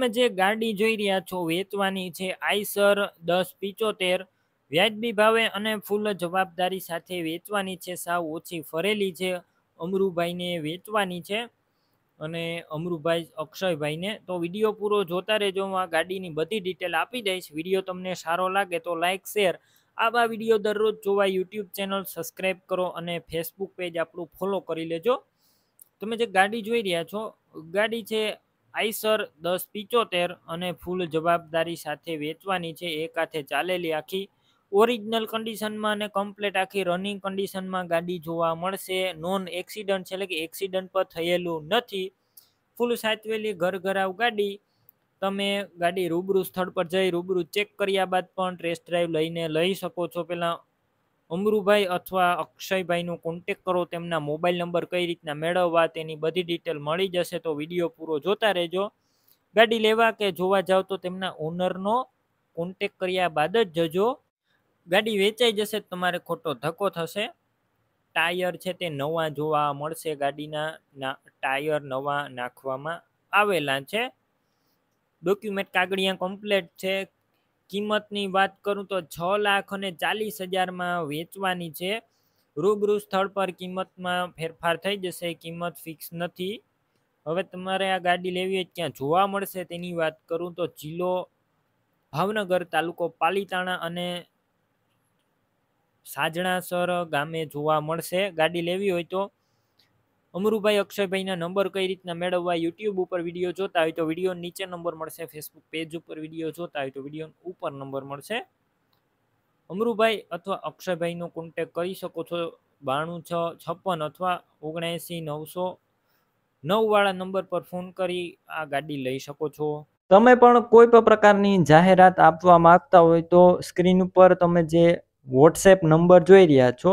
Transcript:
તમે જે ગાડી જોઈ રહ્યા છો વેચવાની છે આઈસર દસ પિચોતેર વ્યાજબી ભાવે અને ફૂલ જવાબદારી સાથે વેચવાની છે સાવ ઓછી ફરેલી છે અમરુભાઈને વેચવાની છે અને અમરુભાઈ અક્ષયભાઈને તો વિડીયો પૂરો જોતા રહેજો હું આ ગાડીની બધી ડિટેલ આપી દઈશ વિડીયો તમને સારો લાગે તો લાઇક શેર આવા વિડીયો દરરોજ જોવા યુટ્યુબ ચેનલ સબસ્ક્રાઈબ કરો અને ફેસબુક પેજ આપણું ફોલો કરી લેજો તમે જે ગાડી જોઈ રહ્યા છો ગાડી છે આઈસર દસ પિચોતેર અને ફૂલ જવાબદારી સાથે વેચવાની છે એક હાથે ચાલેલી આખી ઓરિજિનલ કન્ડિશનમાં અને કમ્પ્લેટ આખી રનિંગ કન્ડિશનમાં ગાડી જોવા મળશે નોન એક્સિડન્ટ છે એટલે કે એક્સિડન્ટ પર થયેલું નથી ફૂલ સાચવેલી ઘરઘરાવ ગાડી તમે ગાડી રૂબરૂ સ્થળ પર જઈ રૂબરૂ ચેક કર્યા બાદ પણ ટેસ્ટ ડ્રાઈવ લઈને લઈ શકો છો પહેલાં અમરુભાઈ અથવા અક્ષયભાઈનો કોન્ટેક કરો તેમના મોબાઈલ નંબર કઈ રીતના મેળવવા તેની બધી ડિટેલ મળી જશે તો વિડીયો પૂરો જોતા રહેજો ગાડી લેવા કે જોવા જાવ તો તેમના ઓનરનો કોન્ટેક કર્યા બાદ જ જજો ગાડી વેચાઈ જશે તમારે ખોટો ધક્કો થશે ટાયર છે તે નવા જોવા મળશે ગાડીના ટાયર નવા નાખવામાં આવેલા છે ડોક્યુમેન્ટ કાગળિયા કમ્પ્લેટ છે કિંમતની વાત કરું તો છ લાખ અને ચાલીસ હજારમાં વેચવાની છે રૂબરૂ સ્થળ પર કિંમતમાં ફેરફાર થઈ જશે કિંમત ફિક્સ નથી હવે તમારે આ ગાડી લેવી હોય ક્યાં જોવા મળશે તેની વાત કરું તો જિલ્લો ભાવનગર તાલુકો પાલીતાણા અને સાજણાસર ગામે જોવા મળશે ગાડી લેવી હોય તો અમરુભાઈ અક્ષયભાઈના નંબર કઈ રીતના મેળવવા યુટ્યુબ ઉપર વિડીયો જોતા હોય તો વિડીયો નીચે નંબર મળશે ફેસબુક પેજ ઉપર વિડીયો જોતા હોય તો વિડીયો ઉપર નંબર મળશે અમરુભાઈ અથવા અક્ષયભાઈનો કોન્ટેક કરી શકો છો બાણું છ છપ્પન અથવા ઓગણએંસી નવસો નવવાળા નંબર પર ફોન કરી આ ગાડી લઈ શકો છો તમે પણ કોઈ પણ પ્રકારની જાહેરાત આપવા માંગતા હોય તો સ્ક્રીન ઉપર તમે જે વોટ્સએપ નંબર જોઈ રહ્યા છો